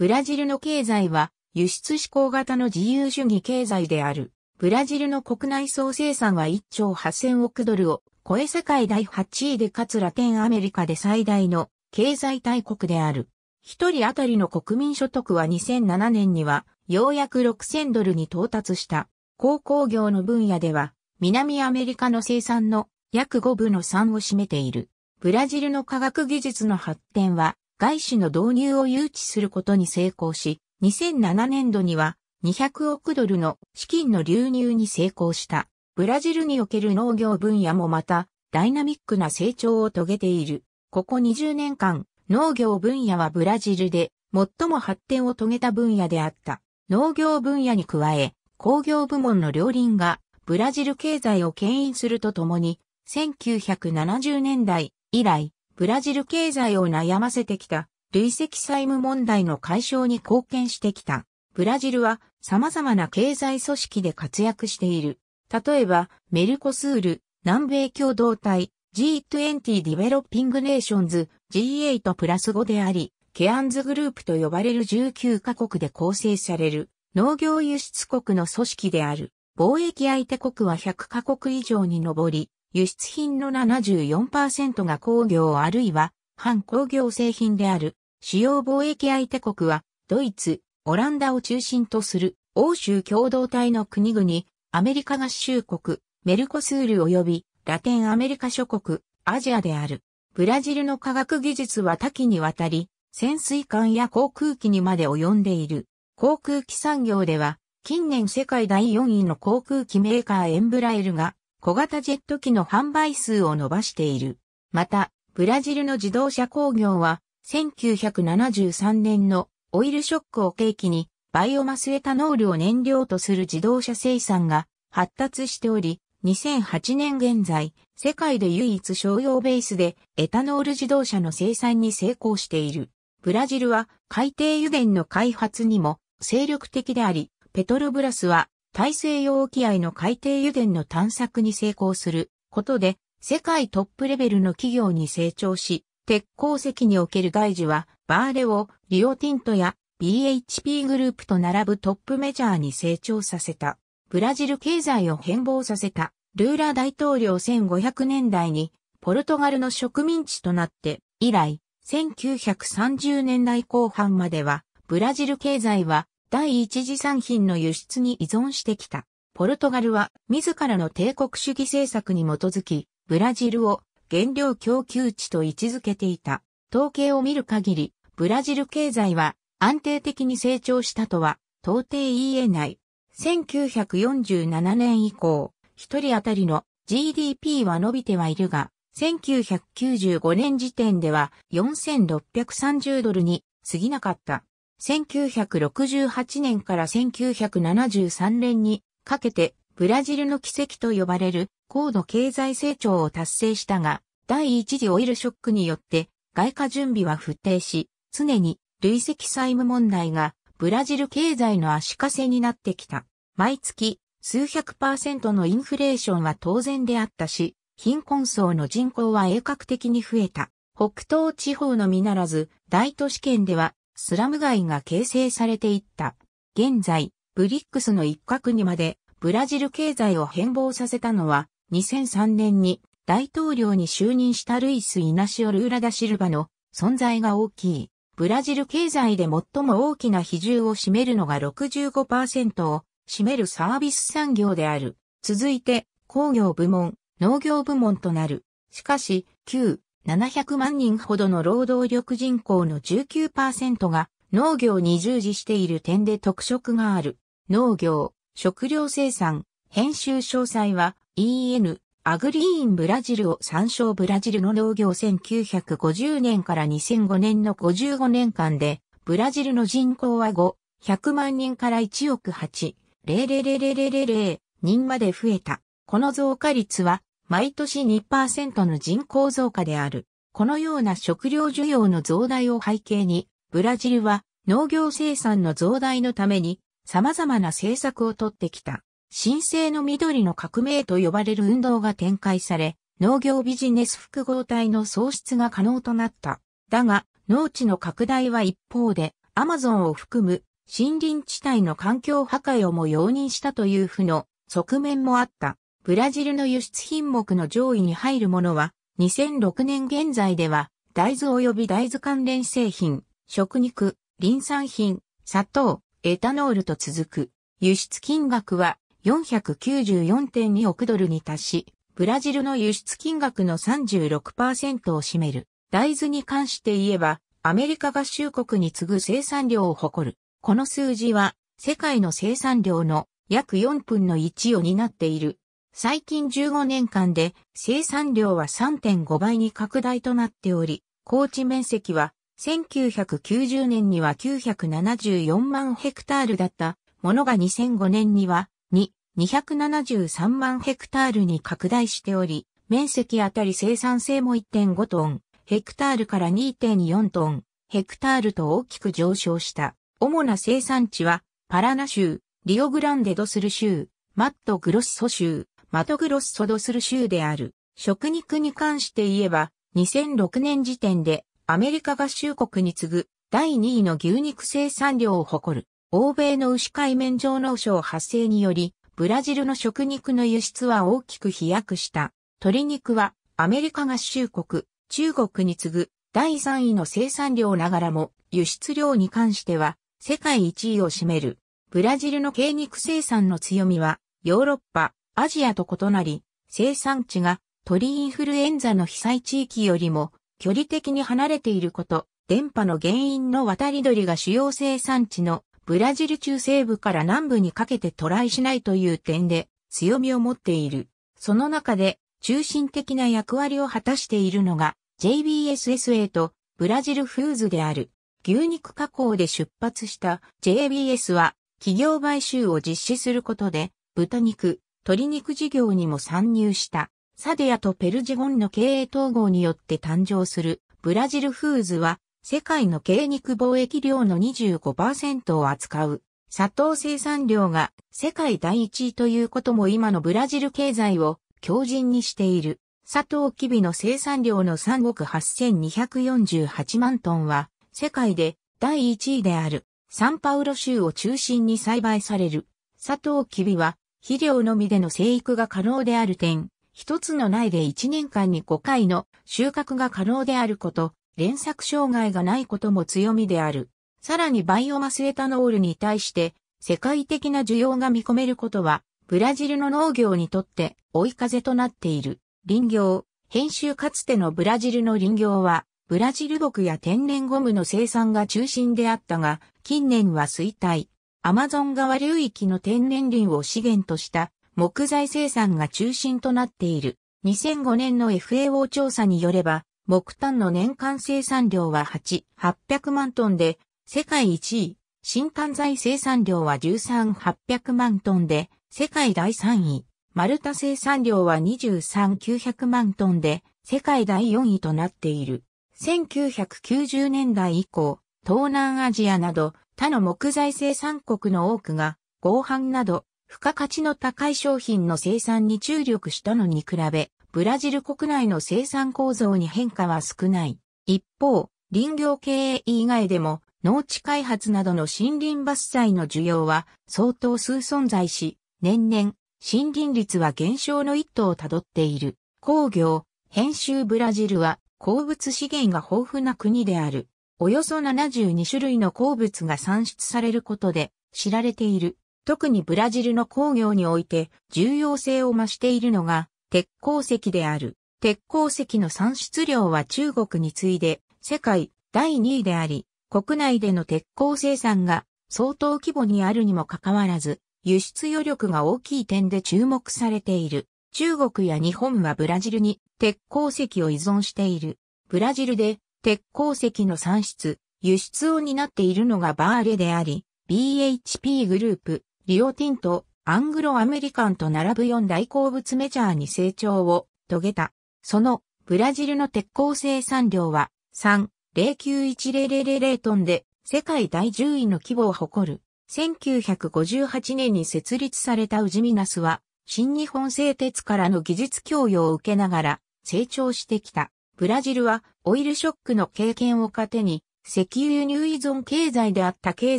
ブラジルの経済は輸出志向型の自由主義経済である。ブラジルの国内総生産は1兆8000億ドルを超え世界第8位でかつラテンアメリカで最大の経済大国である。一人当たりの国民所得は2007年にはようやく6000ドルに到達した。鉱工業の分野では南アメリカの生産の約5分の3を占めている。ブラジルの科学技術の発展は外資の導入を誘致することに成功し、2007年度には200億ドルの資金の流入に成功した。ブラジルにおける農業分野もまたダイナミックな成長を遂げている。ここ20年間、農業分野はブラジルで最も発展を遂げた分野であった。農業分野に加え、工業部門の両輪がブラジル経済を牽引するとともに、1970年代以来、ブラジル経済を悩ませてきた、累積債務問題の解消に貢献してきた。ブラジルは様々な経済組織で活躍している。例えば、メルコスール、南米共同体、G20 ディベロッピングネーションズ、G8 プラス5であり、ケアンズグループと呼ばれる19カ国で構成される農業輸出国の組織である。貿易相手国は100カ国以上に上り、輸出品の74%が工業あるいは反工業製品である。主要貿易相手国はドイツ、オランダを中心とする欧州共同体の国々、アメリカ合衆国、メルコスール及びラテンアメリカ諸国、アジアである。ブラジルの科学技術は多岐にわたり、潜水艦や航空機にまで及んでいる。航空機産業では、近年世界第4位の航空機メーカーエンブラエルが、小型ジェット機の販売数を伸ばしている。また、ブラジルの自動車工業は、1973年のオイルショックを契機に、バイオマスエタノールを燃料とする自動車生産が発達しており、2008年現在、世界で唯一商用ベースでエタノール自動車の生産に成功している。ブラジルは海底油田の開発にも精力的であり、ペトロブラスは大西洋沖合の海底油田の探索に成功することで、世界トップレベルの企業に成長し、鉄鉱石における外需は、バーレをリオティントや BHP グループと並ぶトップメジャーに成長させた。ブラジル経済を変貌させた。ルーラ大統領1500年代に、ポルトガルの植民地となって、以来、1930年代後半までは、ブラジル経済は第一次産品の輸出に依存してきた。ポルトガルは自らの帝国主義政策に基づき、ブラジルを原料供給地と位置づけていた。統計を見る限り、ブラジル経済は安定的に成長したとは到底言えない。1947年以降、一人当たりの GDP は伸びてはいるが、1995年時点では4630ドルに過ぎなかった。1968年から1973年にかけてブラジルの奇跡と呼ばれる高度経済成長を達成したが、第一次オイルショックによって外貨準備は不定し、常に累積債務問題がブラジル経済の足かせになってきた。毎月数百パーセントのインフレーションは当然であったし、貧困層の人口は鋭角的に増えた。北東地方のみならず、大都市圏ではスラム街が形成されていった。現在、ブリックスの一角にまでブラジル経済を変貌させたのは、2003年に大統領に就任したルイス・イナシオ・ルーラ・ダ・シルバの存在が大きい。ブラジル経済で最も大きな比重を占めるのが65%を占めるサービス産業である。続いて、工業部門、農業部門となる。しかし、旧700万人ほどの労働力人口の19%が農業に従事している点で特色がある。農業、食料生産、編集詳細は EN、アグリーンブラジルを参照ブラジルの農業1950年から2005年の55年間で、ブラジルの人口は5、100万人から1億8、000人まで増えた。この増加率は毎年2%の人口増加である。このような食料需要の増大を背景に、ブラジルは農業生産の増大のために様々な政策をとってきた。新生の緑の革命と呼ばれる運動が展開され、農業ビジネス複合体の創出が可能となった。だが、農地の拡大は一方で、アマゾンを含む森林地帯の環境破壊をも容認したという負の側面もあった。ブラジルの輸出品目の上位に入るものは、2006年現在では、大豆及び大豆関連製品、食肉、ン産品、砂糖、エタノールと続く。輸出金額は494.2億ドルに達し、ブラジルの輸出金額の36%を占める。大豆に関して言えば、アメリカ合衆国に次ぐ生産量を誇る。この数字は、世界の生産量の約4分の1を担っている最近15年間で生産量は3.5倍に拡大となっており、高地面積は1990年には974万ヘクタールだったものが2005年には2、273万ヘクタールに拡大しており、面積あたり生産性も1.5トン、ヘクタールから2.4トン、ヘクタールと大きく上昇した。主な生産地は、パラナ州、リオグランデドスル州、マット・グロッソ州、マトグロッソドスル州である。食肉に関して言えば、2006年時点でアメリカ合衆国に次ぐ第2位の牛肉生産量を誇る、欧米の牛海面上農症発生により、ブラジルの食肉の輸出は大きく飛躍した。鶏肉はアメリカ合衆国、中国に次ぐ第3位の生産量ながらも輸出量に関しては世界1位を占める。ブラジルの鶏肉生産の強みはヨーロッパ、アジアと異なり、生産地が鳥インフルエンザの被災地域よりも距離的に離れていること、電波の原因の渡り鳥が主要生産地のブラジル中西部から南部にかけて渡来しないという点で強みを持っている。その中で中心的な役割を果たしているのが JBSSA とブラジルフーズである。牛肉加工で出発した JBS は企業買収を実施することで豚肉、鶏肉事業にも参入した、サデヤとペルジゴンの経営統合によって誕生するブラジルフーズは、世界の経肉貿易量の25%を扱う。砂糖生産量が世界第一位ということも今のブラジル経済を強靭にしている。砂糖キビの生産量の3億8248万トンは世界で第1位であるサンパウロ州を中心に栽培される。砂糖キビは肥料のみでの生育が可能である点、一つの苗で1年間に5回の収穫が可能であること、連作障害がないことも強みである。さらにバイオマスエタノールに対して世界的な需要が見込めることは、ブラジルの農業にとって追い風となっている。林業、編集かつてのブラジルの林業は、ブラジル牧や天然ゴムの生産が中心であったが、近年は衰退。アマゾン川流域の天然林を資源とした木材生産が中心となっている。2005年の FAO 調査によれば、木炭の年間生産量は8、800万トンで、世界1位。新炭材生産量は13、800万トンで、世界第3位。丸太生産量は23、900万トンで、世界第4位となっている。1990年代以降、東南アジアなど他の木材生産国の多くが合板など付加価値の高い商品の生産に注力したのに比べ、ブラジル国内の生産構造に変化は少ない。一方、林業経営以外でも農地開発などの森林伐採の需要は相当数存在し、年々森林率は減少の一途をたどっている。工業、編集ブラジルは鉱物資源が豊富な国である。およそ72種類の鉱物が産出されることで知られている。特にブラジルの工業において重要性を増しているのが鉄鉱石である。鉄鉱石の産出量は中国に次いで世界第2位であり、国内での鉄鉱生産が相当規模にあるにもかかわらず、輸出余力が大きい点で注目されている。中国や日本はブラジルに鉄鉱石を依存している。ブラジルで鉄鉱石の産出、輸出を担っているのがバーレであり、BHP グループ、リオティント、アングロアメリカンと並ぶ4大鉱物メジャーに成長を遂げた。そのブラジルの鉄鉱生産量は3,091,000トンで世界第10位の規模を誇る。1958年に設立されたウジミナスは新日本製鉄からの技術供与を受けながら成長してきた。ブラジルはオイルショックの経験を糧に、石油輸入依存経済であった経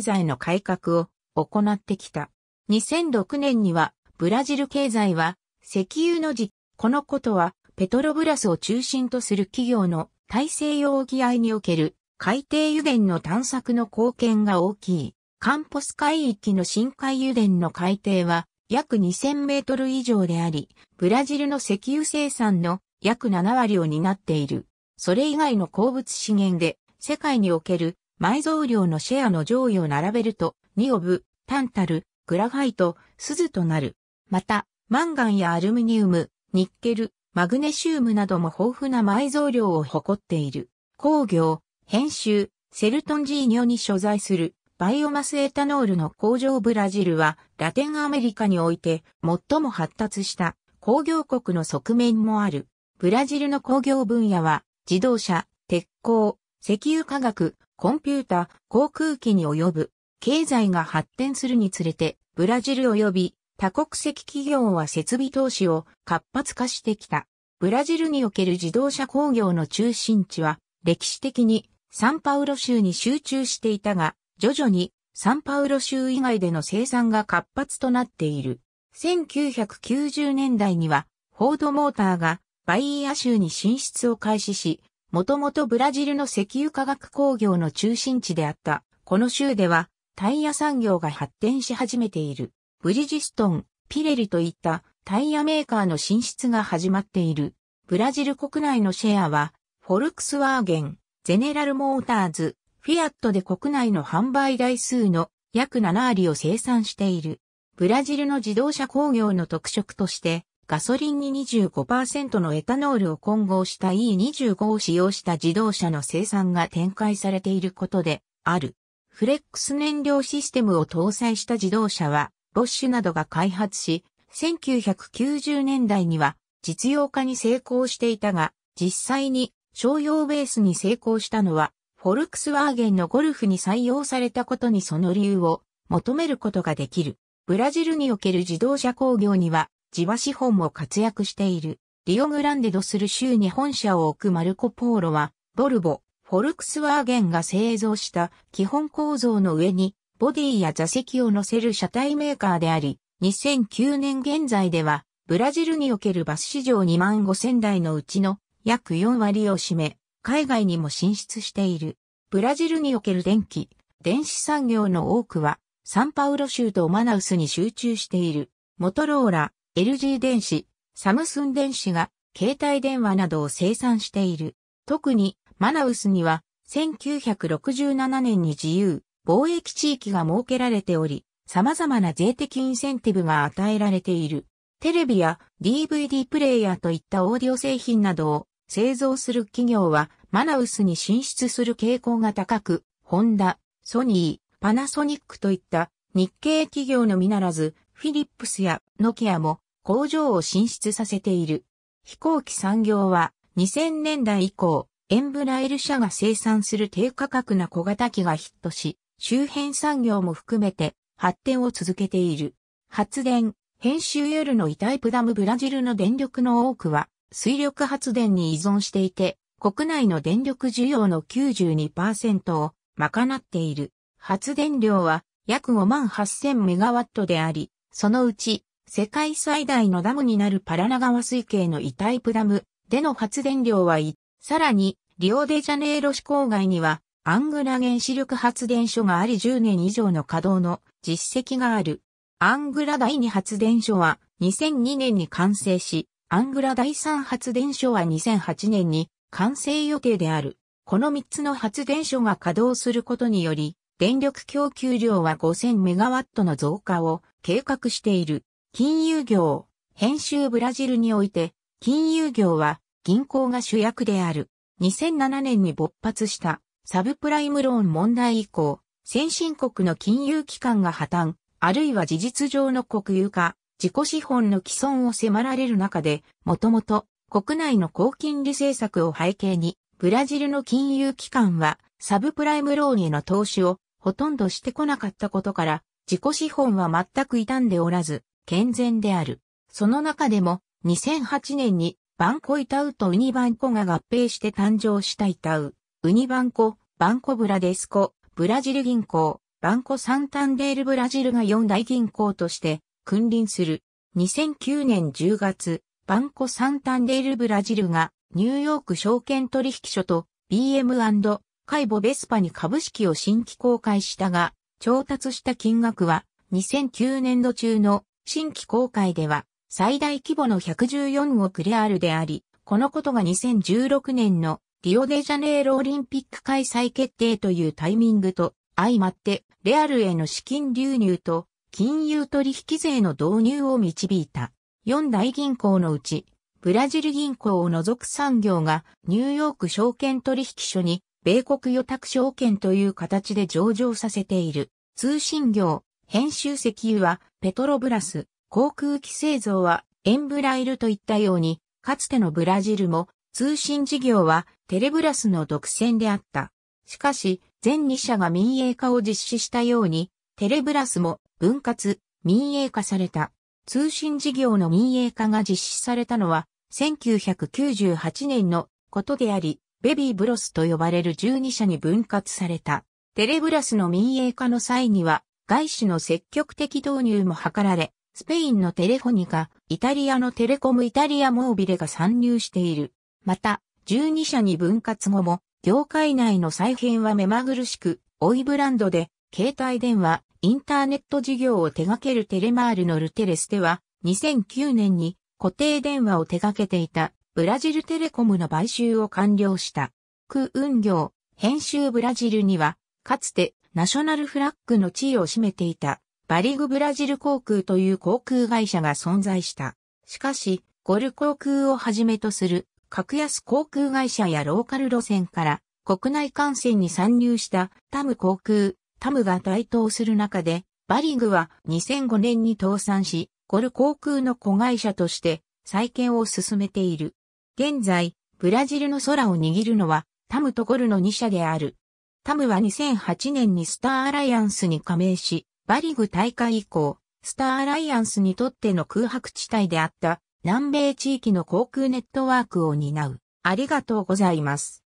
済の改革を行ってきた。2006年には、ブラジル経済は、石油の実、このことは、ペトロブラスを中心とする企業の大西洋沖合における海底油田の探索の貢献が大きい。カンポス海域の深海油田の海底は約2000メートル以上であり、ブラジルの石油生産の約7割を担っている。それ以外の鉱物資源で、世界における埋蔵量のシェアの上位を並べると、ニオブ、タンタル、グラファイト、スズとなる。また、マンガンやアルミニウム、ニッケル、マグネシウムなども豊富な埋蔵量を誇っている。工業、編集、セルトンジーニョに所在するバイオマスエタノールの工場ブラジルはラテンアメリカにおいて最も発達した工業国の側面もある。ブラジルの工業分野は、自動車、鉄鋼、石油化学、コンピュータ、航空機に及ぶ。経済が発展するにつれて、ブラジル及び多国籍企業は設備投資を活発化してきた。ブラジルにおける自動車工業の中心地は、歴史的にサンパウロ州に集中していたが、徐々にサンパウロ州以外での生産が活発となっている。1990年代には、フォードモーターがバイーア州に進出を開始し、もともとブラジルの石油化学工業の中心地であった、この州では、タイヤ産業が発展し始めている。ブリジストン、ピレリといったタイヤメーカーの進出が始まっている。ブラジル国内のシェアは、フォルクスワーゲン、ゼネラルモーターズ、フィアットで国内の販売台数の約7割を生産している。ブラジルの自動車工業の特色として、ガソリンに25%のエタノールを混合した E25 を使用した自動車の生産が展開されていることである。フレックス燃料システムを搭載した自動車は、ボッシュなどが開発し、1990年代には実用化に成功していたが、実際に商用ベースに成功したのは、フォルクスワーゲンのゴルフに採用されたことにその理由を求めることができる。ブラジルにおける自動車工業には地場資本も活躍している。リオグランデドスル州に本社を置くマルコ・ポーロは、ボルボ、フォルクスワーゲンが製造した基本構造の上に、ボディや座席を乗せる車体メーカーであり、2009年現在では、ブラジルにおけるバス市場2万5000台のうちの約4割を占め、海外にも進出している。ブラジルにおける電気、電子産業の多くは、サンパウロ州とマナウスに集中している。モトローラ、LG 電子、サムスン電子が携帯電話などを生産している。特にマナウスには1967年に自由貿易地域が設けられており、様々な税的インセンティブが与えられている。テレビや DVD プレイヤーといったオーディオ製品などを製造する企業はマナウスに進出する傾向が高く、ホンダ、ソニー、パナソニックといった日系企業のみならず、フィリップスやノキアも工場を進出させている。飛行機産業は2000年代以降、エンブラエル社が生産する低価格な小型機がヒットし、周辺産業も含めて発展を続けている。発電、編集夜のイタイプダムブラジルの電力の多くは水力発電に依存していて、国内の電力需要の92%を賄っている。発電量は約5万8000メガワットであり、そのうち世界最大のダムになるパラナ川水系のイタイプダムでの発電量は、さらに、リオデジャネイロ市郊外には、アングラ原子力発電所があり10年以上の稼働の実績がある。アングラ第2発電所は2002年に完成し、アングラ第3発電所は2008年に完成予定である。この3つの発電所が稼働することにより、電力供給量は5000メガワットの増加を計画している。金融業、編集ブラジルにおいて、金融業は銀行が主役である。2007年に勃発したサブプライムローン問題以降、先進国の金融機関が破綻、あるいは事実上の国有化、自己資本の既存を迫られる中で、もともと国内の高金利政策を背景に、ブラジルの金融機関はサブプライムローンへの投資をほとんどしてこなかったことから、自己資本は全く傷んでおらず、健全である。その中でも、2008年にバンコイタウとウニバンコが合併して誕生したイタウ、ウニバンコ、バンコブラデスコ、ブラジル銀行、バンコサンタンデールブラジルが4大銀行として君臨する。2009年10月、バンコサンタンデールブラジルがニューヨーク証券取引所と BM& カイボベスパに株式を新規公開したが、調達した金額は2009年度中の新規公開では最大規模の114億レアルであり、このことが2016年のリオデジャネイロオリンピック開催決定というタイミングと相まってレアルへの資金流入と金融取引税の導入を導いた。4大銀行のうち、ブラジル銀行を除く産業がニューヨーク証券取引所に米国予託証券という形で上場させている。通信業、編集石油はペトロブラス、航空機製造はエンブライルといったように、かつてのブラジルも通信事業はテレブラスの独占であった。しかし、全2社が民営化を実施したように、テレブラスも分割、民営化された。通信事業の民営化が実施されたのは、1998年のことであり、ベビーブロスと呼ばれる12社に分割された。テレブラスの民営化の際には、外資の積極的導入も図られ、スペインのテレフォニカ、イタリアのテレコムイタリアモービレが参入している。また、12社に分割後も、業界内の再編は目まぐるしく、オイブランドで、携帯電話、インターネット事業を手掛けるテレマールのルテレスでは、2009年に固定電話を手掛けていたブラジルテレコムの買収を完了した。空運業、編集ブラジルには、かつてナショナルフラッグの地位を占めていたバリグブラジル航空という航空会社が存在した。しかし、ゴル航空をはじめとする格安航空会社やローカル路線から国内感染に参入したタム航空、タムが台頭する中で、バリグは2005年に倒産し、ゴル航空の子会社として再建を進めている。現在、ブラジルの空を握るのはタムとゴルの2社である。タムは2008年にスターアライアンスに加盟し、バリグ大会以降、スターアライアンスにとっての空白地帯であった南米地域の航空ネットワークを担う。ありがとうございます。